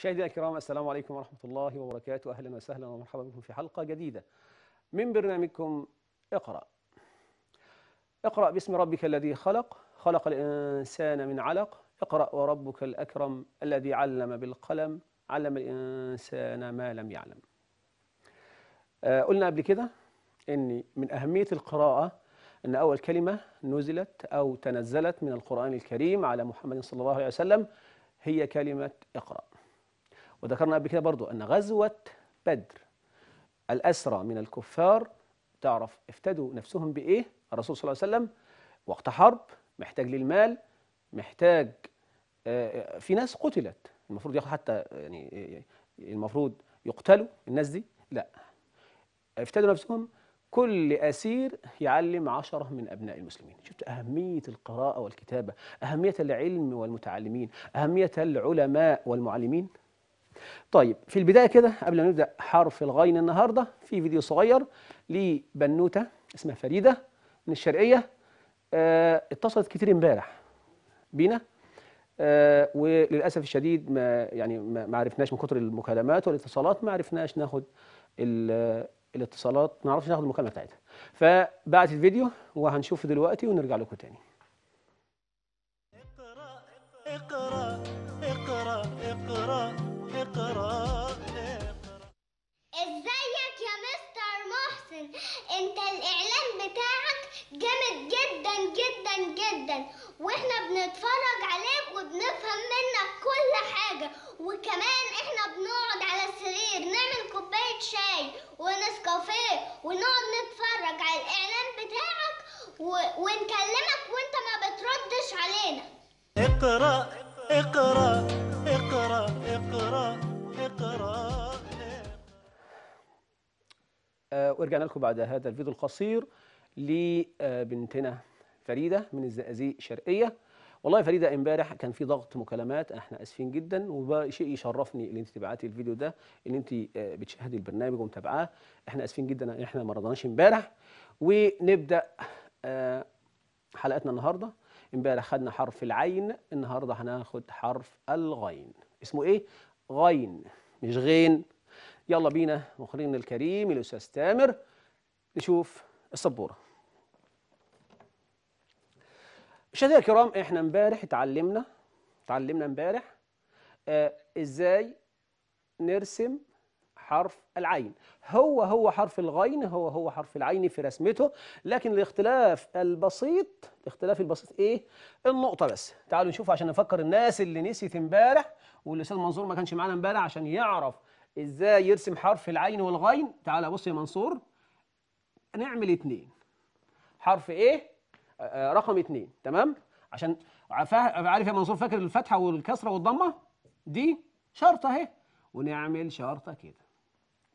مشاهدينا الكرام السلام عليكم ورحمة الله وبركاته أهلا وسهلا ومرحبا بكم في حلقة جديدة من برنامجكم اقرأ اقرأ باسم ربك الذي خلق خلق الإنسان من علق اقرأ وربك الأكرم الذي علم بالقلم علم الإنسان ما لم يعلم آه، قلنا قبل كده أن من أهمية القراءة أن أول كلمة نزلت أو تنزلت من القرآن الكريم على محمد صلى الله عليه وسلم هي كلمة اقرأ وذكرنا قبل كده برضو أن غزوة بدر الأسرى من الكفار تعرف افتدوا نفسهم بإيه الرسول صلى الله عليه وسلم وقت حرب محتاج للمال محتاج آه، آه، في ناس قتلت المفروض ياخد حتى يعني آه، المفروض يقتلوا الناس دي لا افتدوا نفسهم كل أسير يعلم عشرة من أبناء المسلمين شفت أهمية القراءة والكتابة أهمية العلم والمتعلمين أهمية العلماء والمعلمين طيب في البداية كده قبل ما نبدأ حرف الغين النهاردة في فيديو صغير لبنوتة اسمها فريدة من الشرقية اه اتصلت كتير امبارح بينا اه وللأسف الشديد ما يعني ما عرفناش من كتر المكالمات والاتصالات ما عرفناش ناخد آه، الاتصالات ما عرفناش ناخد المكالمة بتاعتها فبعت الفيديو وهنشوفه دلوقتي ونرجع لكم تاني واحنا بنتفرج عليك وبنفهم منك كل حاجه وكمان احنا بنقعد على السرير نعمل كوبايه شاي ونسكافيه ونقعد نتفرج على الاعلان بتاعك ونكلمك وانت ما بتردش علينا اقرا اقرا اقرا اقرا اقرا, آه، ورجعنا لكم بعد هذا الفيديو القصير لبنتنا فريده من الزقازيق الشرقيه والله فريده امبارح كان في ضغط مكالمات احنا اسفين جدا وشيء يشرفني ان انت تبعتي الفيديو ده ان انت آه، بتشاهدي البرنامج ومتابعاه احنا اسفين جدا ان احنا ما رضناش امبارح ونبدا آه، حلقتنا النهارده امبارح خدنا حرف العين النهارده هناخد حرف الغين اسمه ايه غين مش غين يلا بينا مخرجنا الكريم الاستاذ تامر نشوف السبوره مشاهدينا الكرام احنا امبارح اتعلمنا اتعلمنا امبارح آه ازاي نرسم حرف العين هو هو حرف الغين هو هو حرف العين في رسمته لكن الاختلاف البسيط الاختلاف البسيط ايه النقطه بس تعالوا نشوف عشان نفكر الناس اللي نسيت امبارح والاستاذ منصور ما كانش معانا امبارح عشان يعرف ازاي يرسم حرف العين والغين تعال بص يا منصور نعمل اتنين حرف ايه آه، آه، رقم اثنين تمام عشان عارف يا منصور فاكر الفتحه والكسره والضمه دي شرطه اهي ونعمل شرطه كده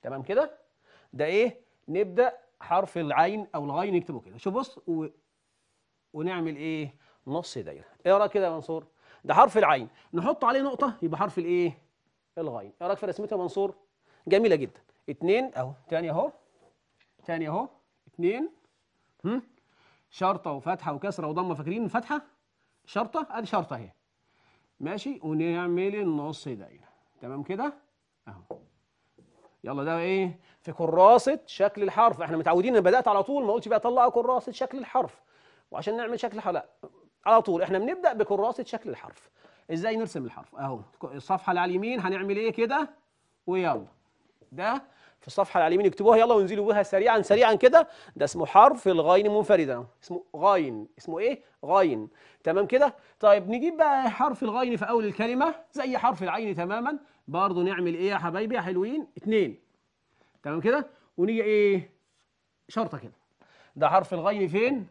تمام كده ده ايه نبدا حرف العين او الغين نكتبه كده شوف بص و... ونعمل ايه نص دايره اقرا ايه كده يا منصور ده حرف العين نحط عليه نقطه يبقى حرف الايه الغين ايه رايك في رسمته يا منصور جميله جدا اتنين اهو تاني اهو تاني اهو اتنين هم شرطه وفتحه وكسره وضمه فاكرين الفتحه شرطه ادي شرطه اهي ماشي ونعمل النص دايره تمام كده اهو يلا ده ايه في كراسه شكل الحرف احنا متعودين ان بدات على طول ما قلتش بقى طلع كراسه شكل الحرف وعشان نعمل شكل لا على طول احنا بنبدا بكراسه شكل الحرف ازاي نرسم الحرف اهو الصفحه اللي على اليمين هنعمل ايه كده ويلا ده في الصفحة على اليمين اكتبوها يلا وانزلوا بها سريعا سريعا كده ده اسمه حرف الغين منفردا اسمه غين اسمه ايه غين تمام كده طيب نجيب بقى حرف الغين في اول الكلمة زي حرف العين تماما برضه نعمل ايه يا حبايبي يا حلوين اتنين تمام كده ونيجي ايه شرطة كده ده حرف الغين فين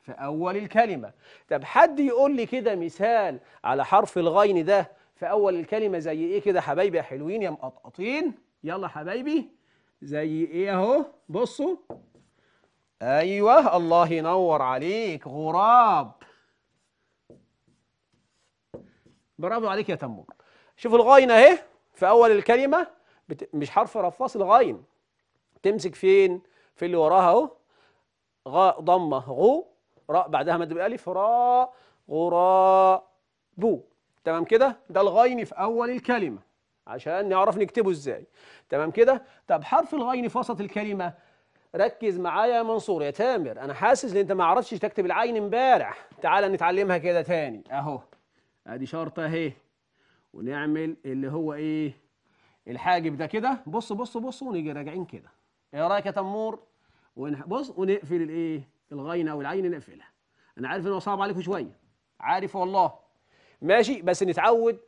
في اول الكلمة طب حد يقول لي كده مثال على حرف الغين ده في اول الكلمة زي ايه كده حبايبي يا حلوين يا مقطقطين يلا حبايبي زي ايه اهو بصوا ايوه الله ينور عليك غراب برافو عليك يا تمور شوف الغاين اهي في اول الكلمه بت... مش حرف رفاص الغاين تمسك فين في اللي وراها اهو غ... ضمه غو راء بعدها مد بالالف راء غراب تمام كده ده الغاين في اول الكلمه عشان نعرف نكتبه ازاي تمام كده طب حرف الغين في وسط الكلمه ركز معايا يا منصور يا تامر انا حاسس ان انت ما عرفتش تكتب العين امبارح تعال نتعلمها كده تاني اهو ادي شرطه اهي ونعمل اللي هو ايه الحاجب ده كده بص بص بص ونيجي راجعين كده ايه رايك يا تمور بص ونقفل الايه الغينه والعين نقفلها انا عارف ان هو صعب عليكم شويه عارف والله ماشي بس نتعود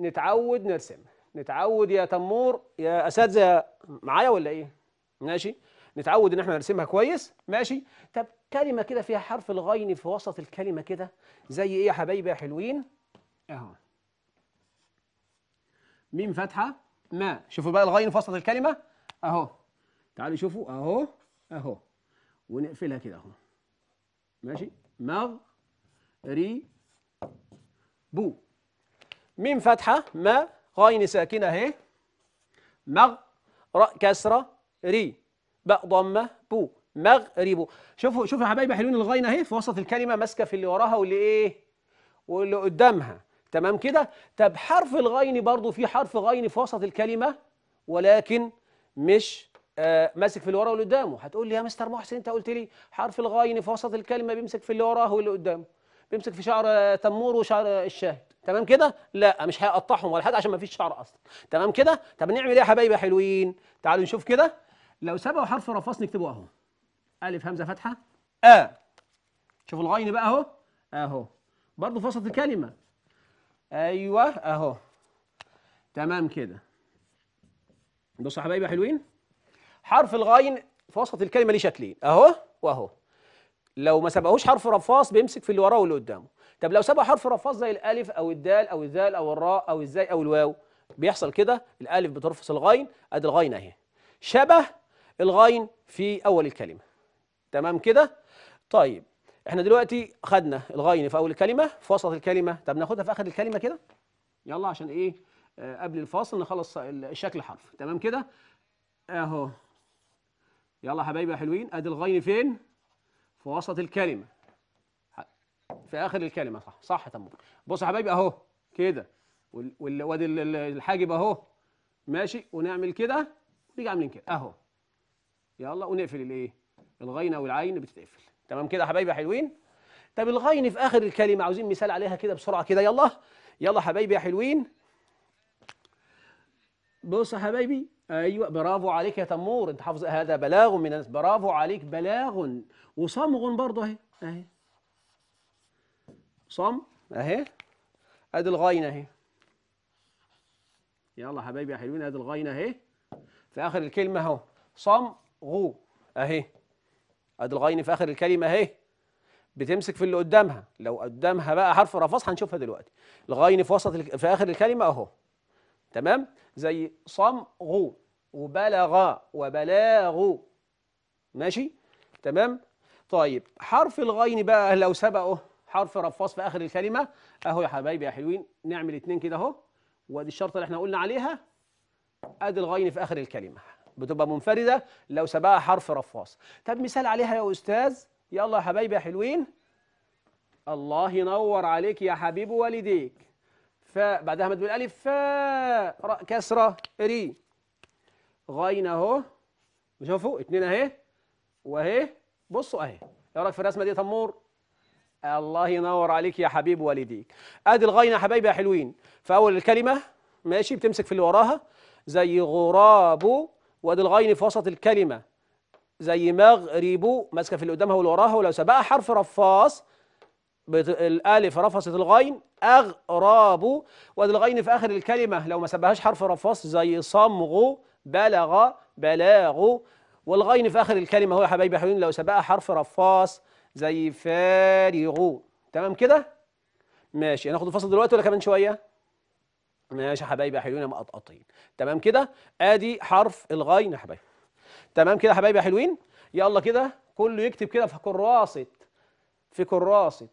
نتعود نرسم نتعود يا تمور يا اساتذه معايا ولا ايه ماشي نتعود ان احنا نرسمها كويس ماشي طب كلمه كده فيها حرف الغين في وسط الكلمه كده زي ايه يا حبايبي يا حلوين اهو ميم فتحه ما شوفوا بقى الغين في وسط الكلمه اهو تعالوا شوفوا اهو اهو ونقفلها كده اهو ماشي مغ ري بو ميم فتحة ما غين ساكنة اهي مغ راء كسرة ري باء ضمة بو بو شوفوا شوفوا يا حبايبي حلوين الغين اهي في وسط الكلمة ماسكة في اللي وراها واللي ايه واللي قدامها تمام كده طب حرف الغين برضو في حرف غين في وسط الكلمة ولكن مش آه ماسك في اللي وراه واللي قدامه هتقول لي يا مستر محسن انت قلت لي حرف الغين في وسط الكلمة بيمسك في اللي وراه واللي قدامه بيمسك في شعر تمور وشعر الشاهد تمام كده لا مش هيقطعهم ولا حاجه عشان ما فيش شعر اصلا تمام كده طب نعمل ايه يا حبايبي يا حلوين تعالوا نشوف كده لو سبقوا حرف رفاص نكتبه اهو الف همزه فتحه ا آه. شوفوا الغين بقى اهو اهو برضه في وسط الكلمه ايوه اهو تمام كده بصوا يا حبايبي حلوين حرف الغين في وسط الكلمه ليه شكلين اهو واهو لو ما سبقهوش حرف رفاص بيمسك في اللي وراه واللي قدامه طب لو سبق حرف رفاص زي الالف او الدال او الذال او الراء او الزاي او الواو بيحصل كده الالف بترفص الغين ادي الغين اهي شبه الغين في اول الكلمه تمام كده طيب احنا دلوقتي خدنا الغين في اول الكلمه في وسط الكلمه طب ناخدها في اخر الكلمه كده يلا عشان ايه آه، قبل الفاصل نخلص الشكل حرف تمام كده اهو يلا حبايبي يا حلوين ادي الغين فين في وسط الكلمة في آخر الكلمة صح صح تمام بص يا حبايبي أهو كده وادي الحاجب أهو ماشي ونعمل كده ونيجي عاملين كده أهو يلا ونقفل الإيه الغينة والعين بتتقفل تمام كده يا حبايبي حلوين طب الغين في آخر الكلمة عاوزين مثال عليها كده بسرعة كده يلا يلا حبايبي يا حلوين بص يا حبايبي ايوه برافو عليك يا تمور انت حافظ هذا بلاغ من الناس برافو عليك بلاغ وصمغ برضه اهي اهي صم اهي ادي الغاينه اهي يلا حبايبي يا حلوين ادي الغاينه اهي في اخر الكلمه اهو غو اهي ادي الغاينه في اخر الكلمه اهي بتمسك في اللي قدامها لو قدامها بقى حرف رفص هنشوفها دلوقتي الغاينه في وسط في اخر الكلمه اهو تمام زي صمغ وبلغ وبلاغ ماشي تمام طيب حرف الغين بقى لو سبقه حرف رفاص في اخر الكلمه اهو يا حبايبي يا حلوين نعمل اتنين كده اهو وادي الشرطه اللي احنا قلنا عليها ادي الغين في اخر الكلمه بتبقى منفرده لو سبقها حرف رفاص طب مثال عليها يا استاذ يلا يا حبايبي يا حلوين الله ينور عليك يا حبيب والديك فاء بعدها مد بالالف فاء راء كسره ري غين اهو شوفوا اتنين اهي واهي بصوا اهي ايه رايك في الرسمه دي يا تمور الله ينور عليك يا حبيب والديك ادي الغين يا حبايبي يا حلوين في اول الكلمه ماشي بتمسك في اللي وراها زي غراب وادي الغين في وسط الكلمه زي مغرب ماسكه في اللي قدامها واللي وراها ولو سبقها حرف رفاص الالف رفصت الغين اغراب وادي الغين في اخر الكلمه لو ما سبهاش حرف رفص زي صمغ بلغ بلاغ والغين في اخر الكلمه هو يا حبايبي حلوين لو سبقها حرف رفاص زي فارغ تمام كده ماشي هناخد الفصل دلوقتي ولا كمان شويه ماشي يا حبايبي حلوين مقطقطين تمام كده ادي حرف الغين يا حبايبي تمام كده يا حبايبي حلوين يلا كده كله يكتب كده في كراسه في كراسه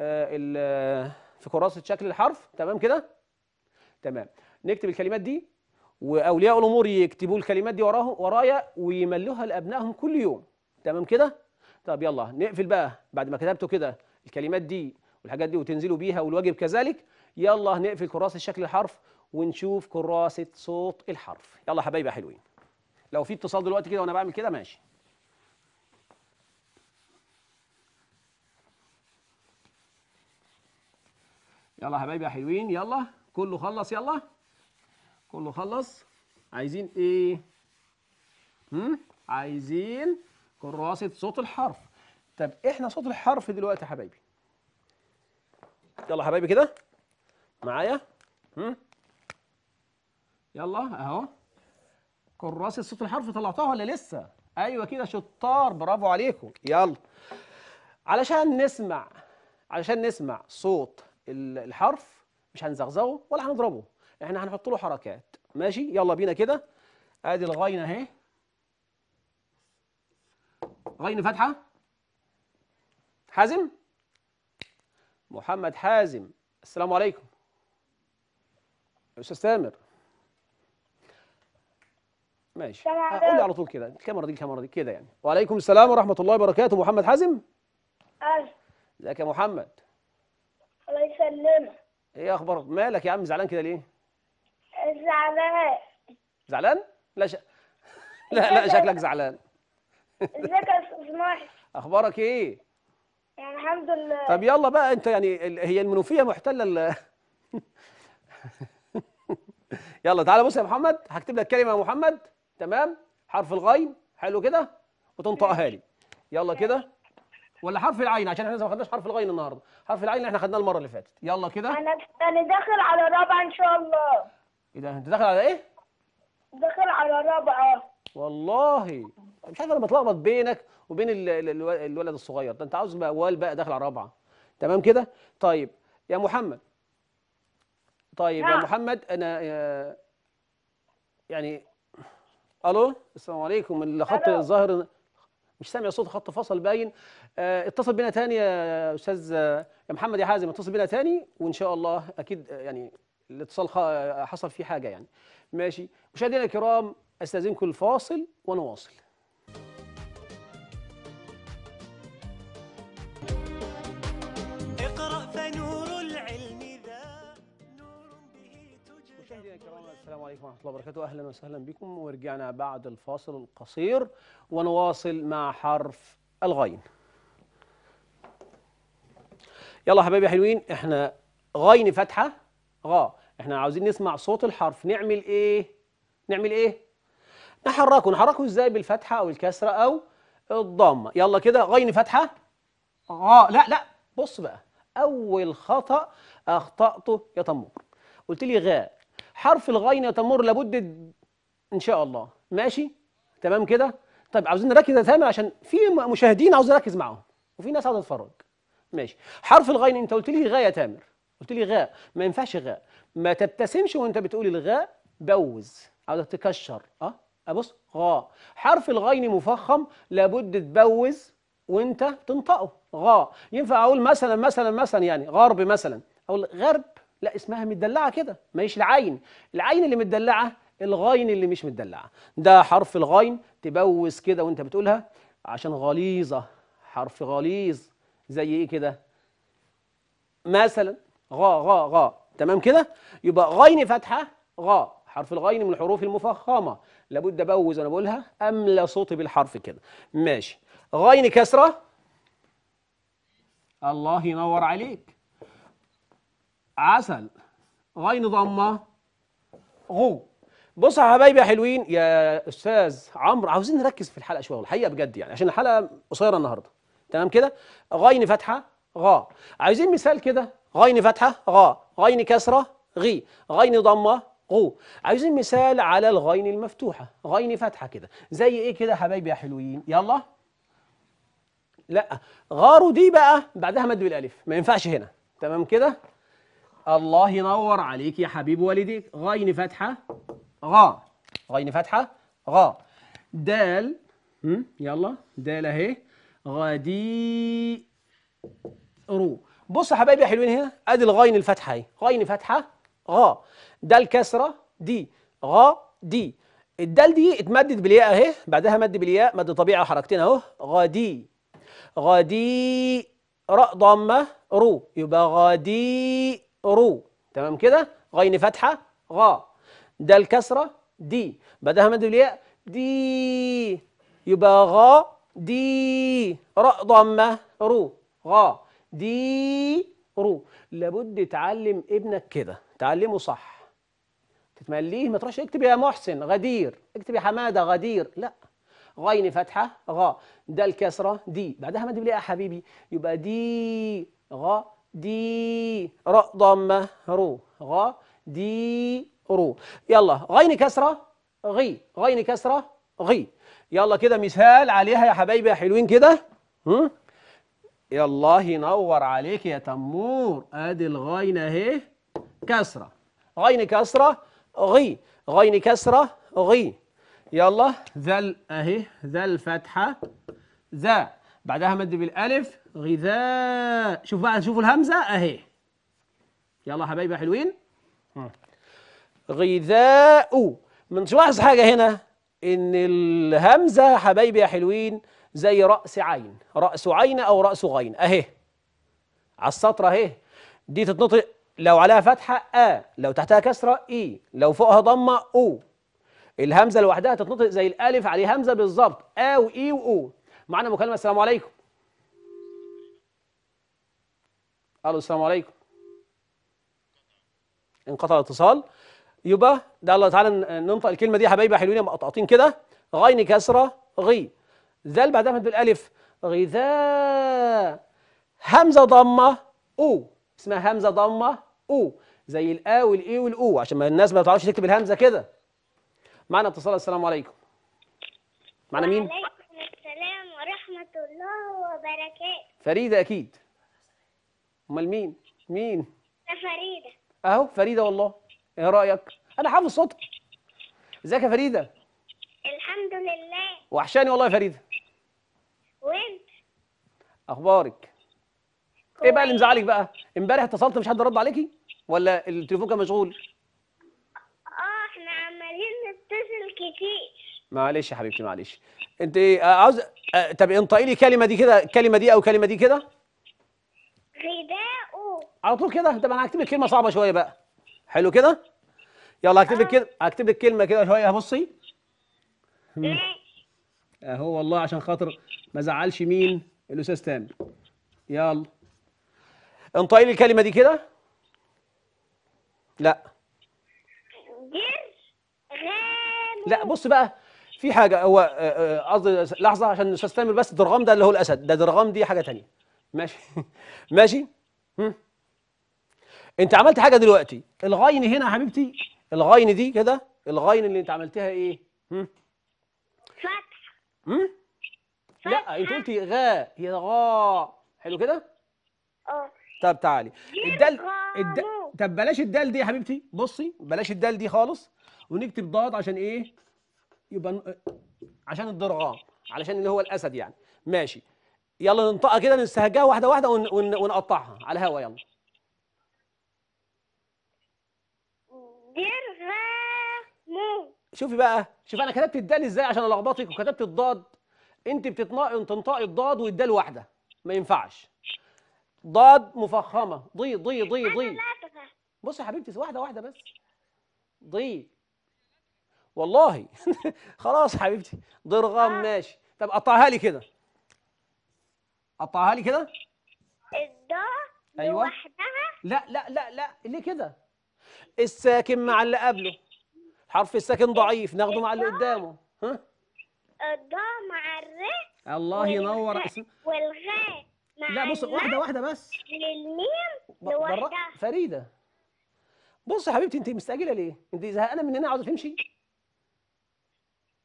آه، في كراسه شكل الحرف تمام كده تمام نكتب الكلمات دي واولياء الامور يكتبوا الكلمات دي وراهم ورايا ويملوها لابنائهم كل يوم تمام كده طب يلا نقفل بقى بعد ما كتبتوا كده الكلمات دي والحاجات دي وتنزلوا بيها والواجب كذلك يلا نقفل كراسه شكل الحرف ونشوف كراسه صوت الحرف يلا حبايبي يا حلوين لو في اتصال دلوقتي كده وانا بعمل كده ماشي يلا يا حبايبي يا حلوين يلا كله خلص يلا كله خلص عايزين ايه هم عايزين كراسة صوت الحرف طب احنا صوت الحرف دلوقتي يا حبايبي يلا حبايبي كده معايا هم يلا اهو كراسة صوت الحرف طلعتها ولا لسه ايوه كده شطار برافو عليكم يلا علشان نسمع علشان نسمع صوت الحرف مش هنزغزغه ولا هنضربه احنا هنحط له حركات ماشي يلا بينا كده ادي الغين اهي غين فتحه حازم محمد حازم السلام عليكم استاذ تامر ماشي قول لي على طول كده الكاميرا دي الكاميرا دي كده يعني وعليكم السلام ورحمه الله وبركاته محمد حازم ايوه ازيك يا محمد مسلمة ايه اخبارك مالك يا عم زعلان كده ليه زعلان زعلان لا ش... لا لا شكلك زعلان ازيك يا استاذ محسن اخبارك ايه يعني الحمد لله طب يلا بقى انت يعني هي المنوفيه محتله ال... يلا تعالى بص يا محمد هكتب لك كلمه يا محمد تمام حرف الغين حلو كده وتنطقها لي يلا كده ولا حرف العين عشان احنا ما خدناش حرف الغين النهارده حرف العين اللي احنا خدناه المره اللي فاتت يلا كده انا انا داخل على رابعه ان شاء الله ايه ده انت داخل على ايه داخل على رابعه والله مش عارف انا بتلخبط بينك وبين الولد الصغير ده انت عاوز موال بقى داخل على رابعه تمام كده طيب يا محمد طيب يا نعم. محمد انا آه، يعني الو السلام عليكم الخط الظاهر مش سامع صوت خط فصل باين آه، اتصل بنا تاني يا استاذ آه، يا محمد يا حازم اتصل بنا تاني وان شاء الله اكيد آه، يعني الاتصال حصل فيه حاجه يعني ماشي مشاهدينا الكرام استاذنكم الفاصل ونواصل مشاهدينا الكرام السلام عليكم ورحمه الله وبركاته اهلا وسهلا بكم ورجعنا بعد الفاصل القصير ونواصل مع حرف الغين يلا حبايبي حلوين احنا غين فتحه غا احنا عاوزين نسمع صوت الحرف نعمل ايه نعمل ايه نحركه نحركه ازاي بالفتحه او الكسره او الضمه يلا كده غين فتحه غا لا لا بص بقى اول خطا اخطاته يا تمور قلت لي غاء حرف الغين تمر لابد ان شاء الله ماشي تمام كده طيب عاوزين نركز يا تامر عشان في مشاهدين عاوز اركز معاهم وفي ناس عاوزه تتفرج ماشي حرف الغين انت قلت لي غاء يا تامر قلت لي غاء ما ينفعش غاء ما تبتسمش وانت بتقول الغاء بوز عاوزك تكشر اه ابص آه، غاء حرف الغين مفخم لابد تبوز وانت تنطقه غاء ينفع اقول مثلا مثلا مثلا يعني غرب مثلا اقول غرب لا اسمها مدلعه كده ماهيش العين العين اللي مدلعه الغاين اللي مش مدلعه ده حرف الغاين تبوس كده وانت بتقولها عشان غليظه حرف غليظ زي ايه كده مثلا غا غا غا تمام كده يبقى غاين فتحه غا حرف الغين من الحروف المفخمه لابد ابوز وانا بقولها املى صوتي بالحرف كده ماشي غين كسره الله ينور عليك عسل غين ضمه غو بص يا حبايبي يا حلوين يا استاذ عمرو عاوزين نركز في الحلقه شويه الحقيقه بجد يعني عشان الحلقه قصيره النهارده تمام كده غين فتحه غا عايزين مثال كده غين فتحه غا غين كسره غي غين ضمه غو عايزين مثال على الغين المفتوحه غين فتحه كده زي ايه كده يا حبايبي يا حلوين يلا لا غارو دي بقى بعدها مد بالالف ما ينفعش هنا تمام كده الله ينور عليك يا حبيب والديك غين فتحة غا غين فتحة غا دال هم؟ يلا دال اهي غادي رو بص يا حبايبي يا حلوين هنا ادي الغين الفتحة اهي غين فتحة غا دال كسرة دي غا دي الدال دي اتمدد بالياء اهي بعدها مد بالياء مد طبيعي حركتين اهو غادي غادي راء ضمه رو يبقى غادي رو تمام كده غين فتحة غا ده الكسره دي بعدها مد الياء دي يبقى غا دي راء ضمة رو غا دي رو لابد تعلم ابنك كده تعلمه صح تتمليه ما تروحش اكتب يا محسن غدير اكتب يا حمادة غدير لا غين فتحة غا ده الكسره دي بعدها مد الياء حبيبي يبقى دي غا دي راء ضمة رو غا دي رو يلا غين كسرة غي غين كسرة غي يلا كده مثال عليها يا حبايبي يا حلوين كده يلا ينور عليك يا تمور ادي الغين اهي كسرة غين كسرة غي غين كسرة غي يلا ذل اهي ذل فتحة ذا بعدها مد بالالف غذاء شوف بقى شوفوا الهمزه اهي يلا حبايبي حلوين غذاء من تلاحظ حاجه هنا ان الهمزه حبايبي يا حلوين زي راس عين راس عين او راس غين اهي على السطر اهي دي تتنطق لو عليها فتحه ا لو تحتها كسره اي لو فوقها ضمه او الهمزه لوحدها تتنطق زي الالف عليه همزه بالظبط ا واي واو معانا مكالمه السلام عليكم الو السلام عليكم انقطع الاتصال يبقى ده الله تعالى ننطق الكلمه دي يا حبايبي حلوين مقطعطين كده غين كسره غي ذال بعدها بالالف غذاء همزه ضمه او اسمها همزه ضمه او زي الا والاي والاو عشان ما الناس ما تعرفش تكتب الهمزه كده معنا اتصال السلام عليكم معنا مين وعليكم السلام ورحمه الله وبركاته فريده اكيد امال مين مين فريده اهو فريده والله ايه رايك انا حافظ صوتك ازيك يا فريده الحمد لله وحشاني والله يا فريده وانت اخبارك كويس. ايه بقى اللي مزعلك بقى امبارح اتصلت مش حد رد عليكي ولا التليفون كان مشغول اه احنا عمالين نتصل كتير معلش يا حبيبتي معلش انت ايه عاوز آه، طب انطقي لي كلمه دي كده الكلمه دي او كلمه دي كده غذاؤه على طول كده طب انا هكتب لك كلمه صعبه شويه بقى حلو كده يلا هكتب لك كده آه. هكتب لك كلمه كده شويه بصي اهو والله عشان خاطر ما زعلش مين الاستاذ تامر يلا انطقي لي الكلمه دي كده لا لا بص بقى في حاجه هو آه، آه، قصدي لحظه عشان الاستاذ تامر بس درغام ده اللي هو الاسد ده درغام دي حاجه ثانيه ماشي ماشي هم. انت عملت حاجه دلوقتي الغين هنا يا حبيبتي الغين دي كده الغين اللي انت عملتها ايه هم؟ فتح هم؟ فتح. لا انت قلتي غاء هي غا حلو كده اه طب تعالي الدال الد... طب بلاش الدال دي يا حبيبتي بصي بلاش الدال دي خالص ونكتب ضاد عشان ايه يبقى عشان الضرغام علشان اللي هو الاسد يعني ماشي يلا ننطقها كده نستهجها واحده واحده ونقطعها على الهوا يلا شوفي بقى شوفي انا كتبت الدال ازاي عشان الخبطك وكتبت الضاد انت بتتناقي تنطقي الضاد والدال واحده ما ينفعش ضاد مفخمه ضي ضي ضي ضي بصي يا حبيبتي واحده واحده بس ضي والله خلاص حبيبتي ضرغام آه. ماشي طب قطعها لي كده قطعها لي كده الضاء أيوة. لوحدها لا لا لا لا ليه كده الساكن مع اللي قبله حرف الساكن ضعيف ناخده مع اللي قدامه ها الضاء مع الر الله ينور اسم والغاء مع لا بص واحده واحده بس للميم لوحدها فريده بص يا حبيبتي انت مستعجله ليه انت زهقانه من هنا عاوزه تمشي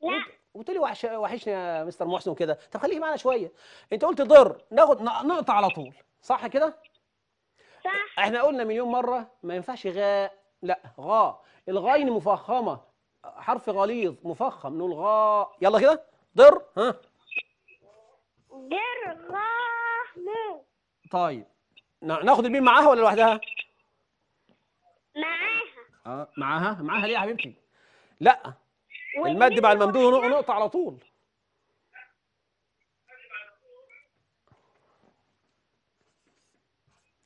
لا قلت لي وحش وحشني يا مستر محسن وكده طب خليك معانا شويه انت قلت ضر ناخد نقطع على طول صح كده صح احنا قلنا مليون مره ما ينفعش غاء لا غاء الغاين مفخمه حرف غليظ مفخم نقول غاء يلا كده ضر ها ضر غاء طيب ناخد الميم معاها ولا لوحدها معاها اه معاها معاها ليه يا حبيبتي لا المد مع الممدود نقطه على طول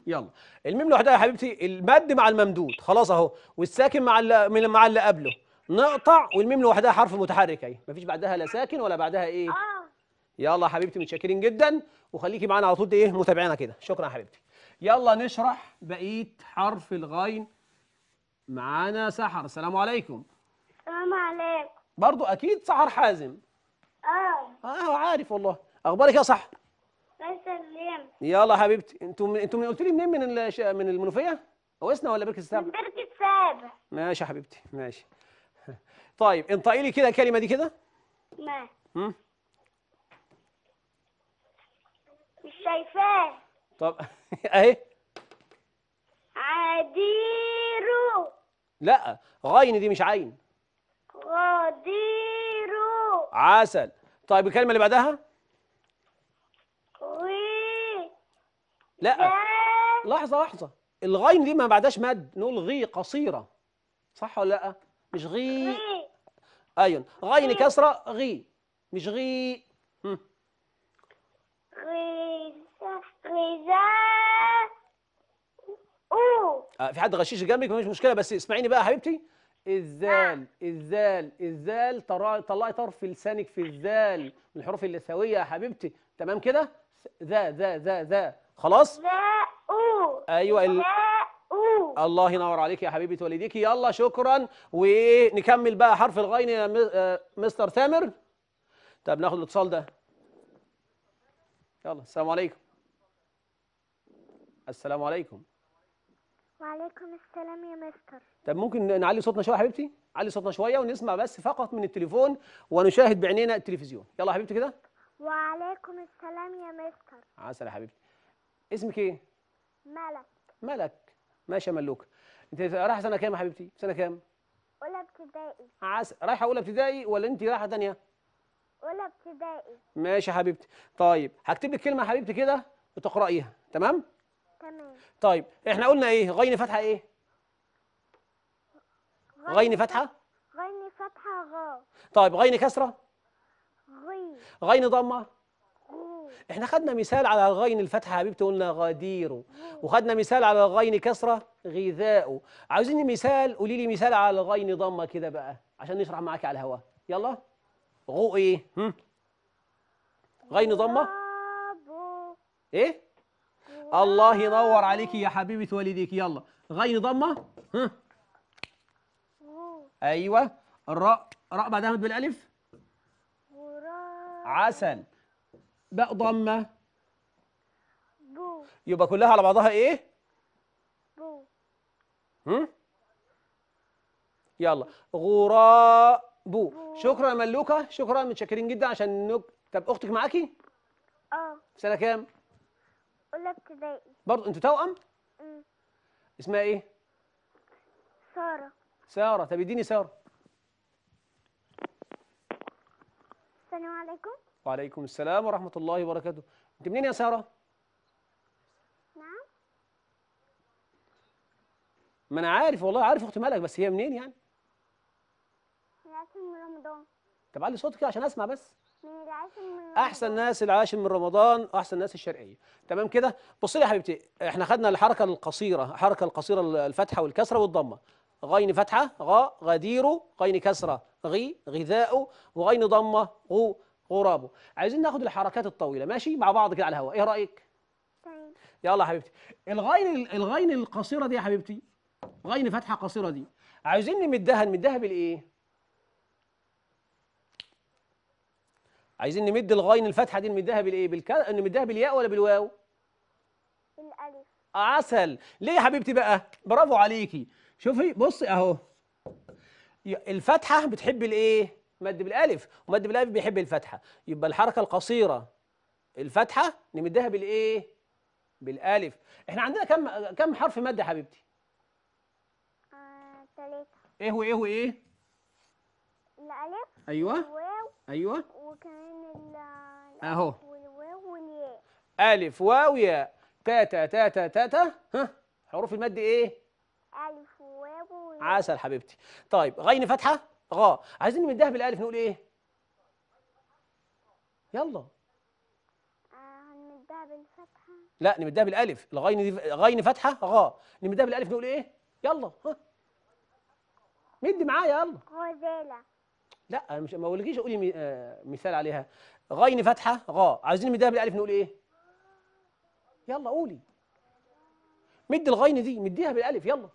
يلا الميم لوحدها يا حبيبتي المد مع الممدود خلاص اهو والساكن مع اللي مع اللي قبله نقطع والميم لوحدها حرف متحرك اهي مفيش بعدها لا ساكن ولا بعدها ايه آه. يلا يا حبيبتي متشكرين جدا وخليكي معانا على طول ايه متابعينا كده شكرا يا حبيبتي يلا نشرح بقيه حرف الغين معانا سحر السلام عليكم السلام عليكم برضو اكيد سحر حازم اه اه عارف والله اخبارك يا صح سلام يلا حبيبتي انتوا انتوا من قلت لي منين من من المنوفيه اسنا ولا بركه السابع بركه السابع ماشي يا حبيبتي ماشي طيب انطقي لي كده الكلمه دي كده ماشي مش شايفاه طب اهي عديرو لا غين دي مش عين قدير عسل طيب الكلمة اللي بعدها وي لا لحظة لحظة الغين دي ما بعدهاش مد نقول غي قصيرة صح ولا لا مش غي, غي. ايوه غين كسرة غي مش غي هم. غيزة غيزة آه، في حد غشيش جنبك مفيش مشكله بس اسمعيني بقى يا حبيبتي الزال نعم. الزال الزال طلعي طرف لسانك في الزال من الحروف اللثوية يا حبيبتي تمام كده ذا ذا ذا ذا خلاص ذا او ايوه ال... الله ينور عليك يا حبيبه والديكي يلا شكرا ونكمل بقى حرف الغين يا آه، مستر ثامر طب ناخد الاتصال ده يلا السلام عليكم السلام عليكم وعليكم السلام يا مستر طب ممكن نعلي صوتنا شويه يا حبيبتي علي صوتنا شويه ونسمع بس فقط من التليفون ونشاهد بعينينا التلفزيون يلا يا حبيبتي كده وعليكم السلام يا مستر عسل يا حبيبتي اسمك ايه ملك ملك ماشي يا ملوك انت رايحه سنه كام يا حبيبتي سنه كام اولى ابتدائي عسل رايحه اولى ابتدائي ولا انت رايحه ثانيه اولى ابتدائي ماشي يا حبيبتي طيب هكتب لك كلمه يا حبيبتي كده وتقرايها تمام تمام طيب احنا قلنا ايه غين فتحه ايه غين, فتحه غين فتحه غ طيب غين كسره غين غين ضمه غو. احنا خدنا مثال على الغين الفتحه حبيبتي قلنا غديرو وخدنا مثال على الغين كسره غذاء عاوزين مثال قولي لي مثال على الغين ضمه كده بقى عشان نشرح معاك على الهوا يلا غو ايه هم؟ غين ضمه ايه الله ينور عليك يا حبيبه والديك يلا غين ضمه ها ايوه الراء الراء بعدها مد بالالف عسل باء ضمه يبقى كلها على بعضها ايه بو هم يلا غراب شكرا ملوكه شكرا متشكرين جدا عشان نك... طب اختك معاكي اه سنه كام اولى ابتدائي برضه انتوا توأم؟ امم اسمها ايه؟ ساره ساره طب اديني ساره السلام عليكم وعليكم السلام ورحمه الله وبركاته انت منين يا ساره؟ نعم ما انا عارف والله عارف اختي مالك بس هي منين يعني؟ من رمضان طب علي صوتك كده عشان اسمع بس احسن ناس العاشر من رمضان احسن ناس الشرقيه تمام كده بص لي يا حبيبتي احنا خدنا الحركه القصيره الحركه القصيره الفتحه والكسره والضمه غين فتحه غا غدير غين كسره غي غذاء وغين ضمه غو غرابه عايزين ناخد الحركات الطويله ماشي مع بعض كده على الهواء ايه رايك طيب يلا يا حبيبتي الغين الغين القصيره دي يا حبيبتي غين فتحه قصيره دي عايزين نمدها نمدها بالايه عايزين نمد الغين الفتحه دي نمدها بالايه بالك نمدها بالياء ولا بالواو بالالف عسل ليه يا حبيبتي بقى برافو عليكي شوفي بصي اهو الفتحه بتحب الايه مد بالالف ومد بالالف بيحب الفتحه يبقى الحركه القصيره الفتحه نمدها بالايه بالالف احنا عندنا كم كم حرف مد يا حبيبتي ثلاثه آه، هو ايه هو ايه الالف ايوه الواو ايوه وكمان ال اهو والواو والياء الف واو ياء تاتا تاتا تاتا ها حروف المد ايه الف واو وياء عسل حبيبتي طيب غين فتحه غا عايزين نمدها بالالف نقول ايه يلا آه، نمدها بالفتحه لا نمدها بالالف الغين دي غين فتحه غا نمدها بالالف نقول ايه يلا ها مد معايا يلا غزاله لا مش ما اقولكيش قولي آه، مثال عليها غين فتحه غا عايزين مدها بالالف نقول ايه يلا قولي مد الغين دي مديها بالالف يلا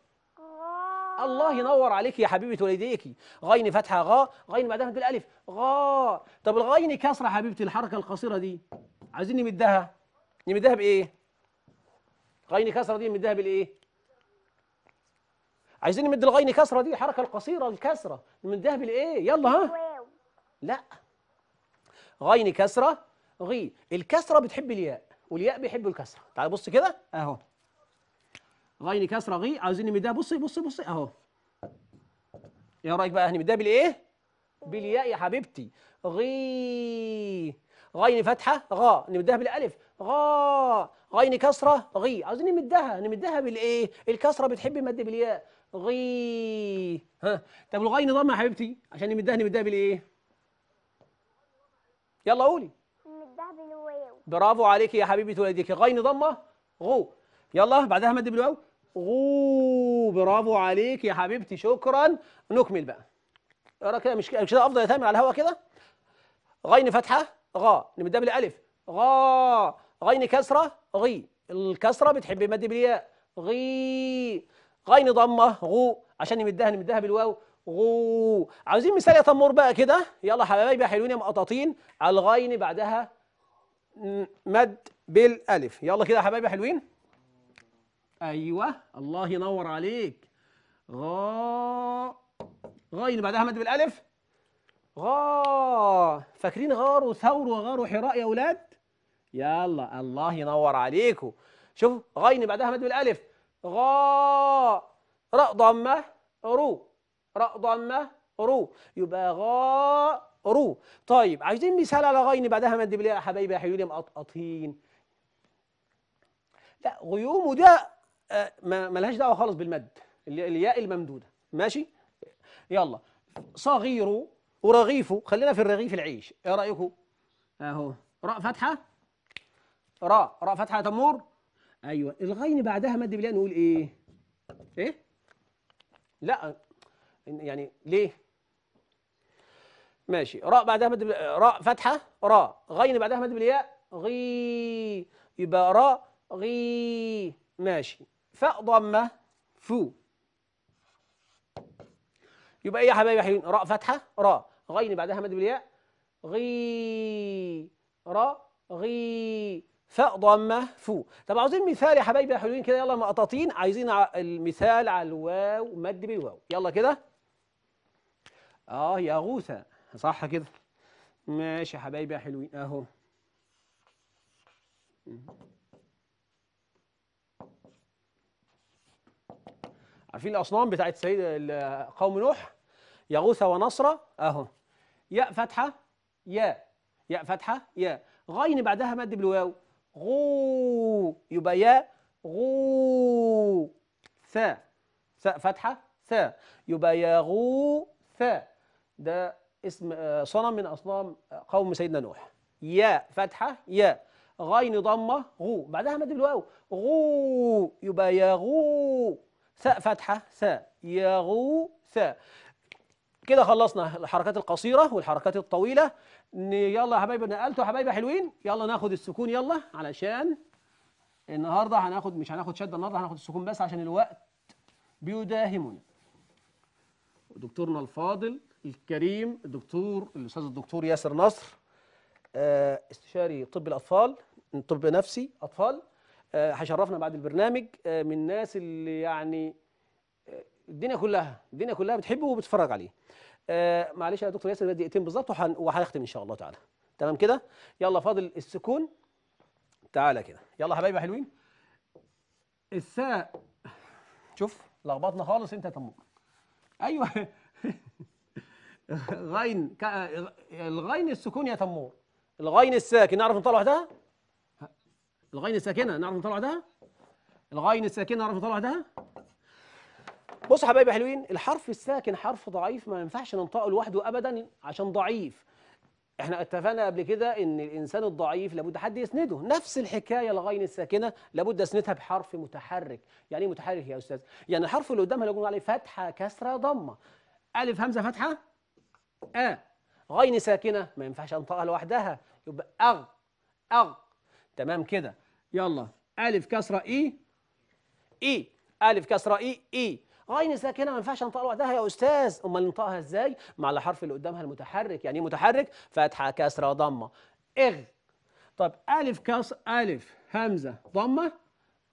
الله ينور عليك يا حبيبه والديك غين فتحه غا غين بعدها بالالف غا طب الغين كسره حبيبتي الحركه القصيره دي عايزين نمدها نمدها بايه غين كسره دي نمدها بالايه عايزين نمد الغين كسره دي الحركه القصيره الكسره نمدها بالايه يلا ها لا غين كسره غي الكسره بتحب الياء والياء بيحب الكسره تعال بص كده اهو غين كسره غي عايزين نمدها بصي بصي بصي اهو ايه رايك بقى هنمدها بالايه بالياء يا حبيبتي غي غين فتحه غا نمدها بالالف غا غين كسرة غي عاوزين نمدها نمدها بالإيه الكسرة بتحب المد بالياء غي ها طب الغين ضمة يا حبيبتي عشان نمدها نمدها بالإيه يلا قولي نمدها بالواو برافو عليكي يا حبيبة ولدك غين ضمة غو يلا بعدها مد بالواو غو برافو عليك يا حبيبتي شكرا نكمل بقى اقرا ايه كده مش كده افضل يا تامر على الهوا كده غين فتحه غا نمدها بالالف غا غين كسرة غي الكسرة بتحب مد بالياء غي غين ضمة غو عشان نمدها نمدها بالواو غو عاوزين مثال يا تمور بقى كده يلا حبايبي بقى حلوين يا مقطاطين على الغين بعدها مد بالالف يلا كده يا حبايبي حلوين ايوه الله ينور عليك غا غين بعدها مد بالالف غا فاكرين غار وثور وغار وحراء يا اولاد يلا الله ينور عليكم شوفوا غين بعدها مد بالالف غاء راء ضمه رو راء ضمه رو يبقى غاء رو طيب عايزين مثال على غين بعدها مد بالياء يا حبايبي يا حيولي مقطقطين لا غيوم وده آه، لهاش دعوه خالص بالمد الياء الممدوده ماشي يلا صغير ورغيف خلينا في الرغيف العيش ايه رايكم اهو راء فتحه راء راء فتحه يا تمور ايوه الغين بعدها مد بالياء نقول ايه ايه لا يعني ليه ماشي راء بعدها مد راء فتحه راء غين بعدها مد بالياء غي يبقى راء غي ماشي فاء ضمه فو يبقى ايه يا حبايبي حلوين راء فتحه راء غين بعدها مد بالياء غي راء غي فاء ضمه فو طب عاوزين مثال يا حبايبي يا حلوين كده يلا مقططين عايزين المثال على الواو مد بالواو يلا كده اه يا غوثه صح كده ماشي يا حبايبي يا حلوين اهو عارفين الاصنام بتاعت سيد قوم نوح يا غوثة ونصرة اهو ياء فتحه ياء ياء فتحه ياء غين بعدها مد بالواو غو يبقى يا غو ثاء ثاء فتحه ثاء يبقى يا غو ثاء ده اسم آه، صنم من اصنام آه، قوم سيدنا نوح يا فتحه يا غين ضمه غو بعدها مد بالواو غو يبقى يا غو ثاء فتحه ثاء يا غو ث كده خلصنا الحركات القصيرة والحركات الطويلة يلا يا حبايبي نقلتوا يا حبايبي حلوين يلا ناخد السكون يلا علشان النهارده هناخد مش هناخد شدة النهارده هناخد السكون بس عشان الوقت بيداهمنا دكتورنا الفاضل الكريم الدكتور الاستاذ الدكتور ياسر نصر آه، استشاري طب الاطفال طب نفسي اطفال آه، هيشرفنا بعد البرنامج آه، من الناس اللي يعني الدنيا كلها الدنيا كلها بتحبه وبتتفرج عليه آه معلش يا دكتور ياسر دقيقتين بالظبط وهنختم ان شاء الله تعالى تمام كده يلا فاضل السكون تعالى كده يلا حبايبي حلوين الساء شوف لخبطنا خالص انت يا تمور ايوه غين ك... الغين السكون يا تمور الغين الساكن نعرف نطلع وحدها الغين الساكنه نعرف نطلع وحدها الغين الساكنه نعرف نطلع وحدها بصوا حبايبي حلوين الحرف الساكن حرف ضعيف ما ينفعش ننطقه لوحده ابدا عشان ضعيف احنا اتفقنا قبل كده ان الانسان الضعيف لابد حد يسنده نفس الحكايه الغين الساكنه لابد اسندها بحرف متحرك يعني ايه متحرك يا استاذ يعني الحرف اللي قدامها اللي عليه فتحه كسره ضمه الف همزه فتحه ا غين ساكنه ما ينفعش انطقها لوحدها يبقى اغ اغ تمام كده يلا الف كسره اي اي الف كسره اي اي غين ساكنه ما ينفعش انطقها لوحدها يا استاذ امال انطقها ازاي مع الحرف اللي قدامها المتحرك يعني ايه متحرك فتحه كسره ضمه اغ طب الف كسر الف همزه ضمه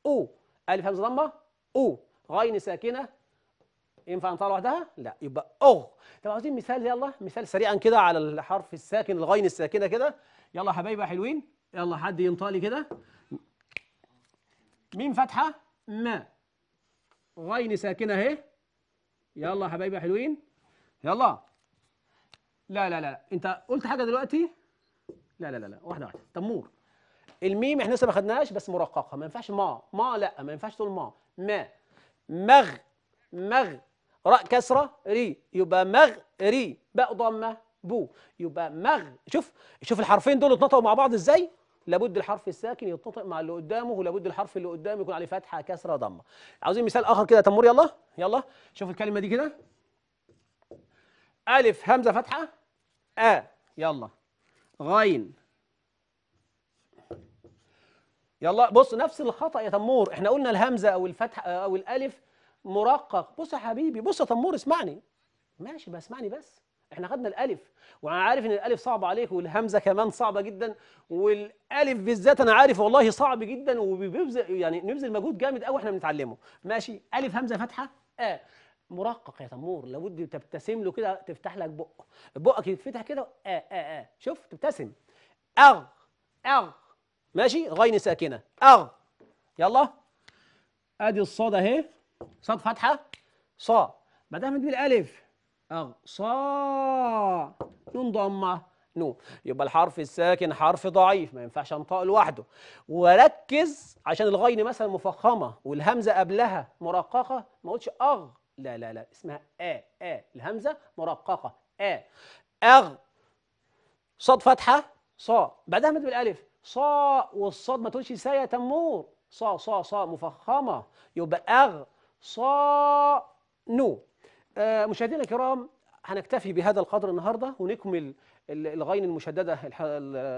او الف همزه ضمه او غين ساكنه ينفع انطقها لوحدها لا يبقى اوغ طب عاوزين مثال يلا مثال سريعا كده على الحرف الساكن الغين الساكنه كده يلا يا حبايبي حلوين يلا حد ينطق لي كده مين فتحه ما غين ساكنة اهي يلا حبايبي يا حلوين يلا لا لا لا انت قلت حاجة دلوقتي لا لا لا لا واحدة واحدة تمور الميم احنا لسه ما خدناهاش بس مرققة ما ينفعش ما ما لا ما ينفعش تقول ما ما مغ مغ راء كسرة ري يبقى مغ ري باء ضمة بو يبقى مغ شوف شوف الحرفين دول اتنطقوا مع بعض ازاي لابد الحرف الساكن يتطق مع اللي قدامه ولابد الحرف اللي قدامه يكون عليه فتحه كسره ضمه عاوزين مثال اخر كده تمور يلا يلا شوف الكلمه دي كده الف همزه فتحه ا يلا غين يلا بص نفس الخطا يا تمور احنا قلنا الهمزه او الفتحه او الالف مرقق بص يا حبيبي بص يا تمور اسمعني ماشي اسمعني بس احنا خدنا الالف وانا عارف ان الالف صعب عليك والهمزه كمان صعبه جدا والالف بالذات انا عارف والله صعب جدا وبيبذل يعني نبذل مجهود جامد قوي احنا بنتعلمه ماشي الف همزه فتحه اه مرقق يا تمور لابد تبتسم له كده تفتح لك بقه بقك يتفتح كده اه اه اه شوف تبتسم اغ اغ ماشي غين ساكنه اغ يلا ادي الصاد اهي صاد فتحه صا ما دام دي الالف أغصى نون ضمة نون يبقى الحرف الساكن حرف ضعيف ما ينفعش انطق لوحده وركز عشان الغين مثلا مفخمة والهمزة قبلها مرققة ما قلتش أغ لا لا لا اسمها آ آ الهمزة مرققة آ أغ صاد فتحة صا بعدها مد بالألف صا والصاد ما تقولش سا يا تمور صا صا صا مفخمة يبقى أغ صا نو آه، مشاهدينا الكرام هنكتفي بهذا القدر النهارده ونكمل الغين المشدده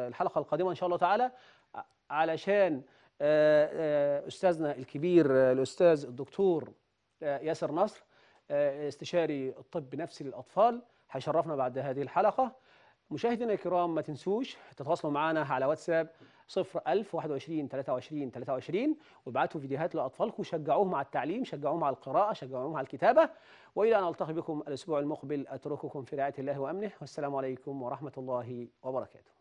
الحلقه القادمه ان شاء الله تعالى آه، علشان آه، استاذنا الكبير الاستاذ الدكتور ياسر نصر استشاري الطب النفسي للاطفال هيشرفنا بعد هذه الحلقه مشاهدينا الكرام ما تنسوش تتواصلوا معنا على واتساب وعشرين 1000 وعشرين 23 23 وابعتوا فيديوهات لاطفالكم شجعوهم على التعليم شجعوهم على القراءه شجعوهم على الكتابه والى ان التقي بكم الاسبوع المقبل اترككم في رعايه الله وامنه والسلام عليكم ورحمه الله وبركاته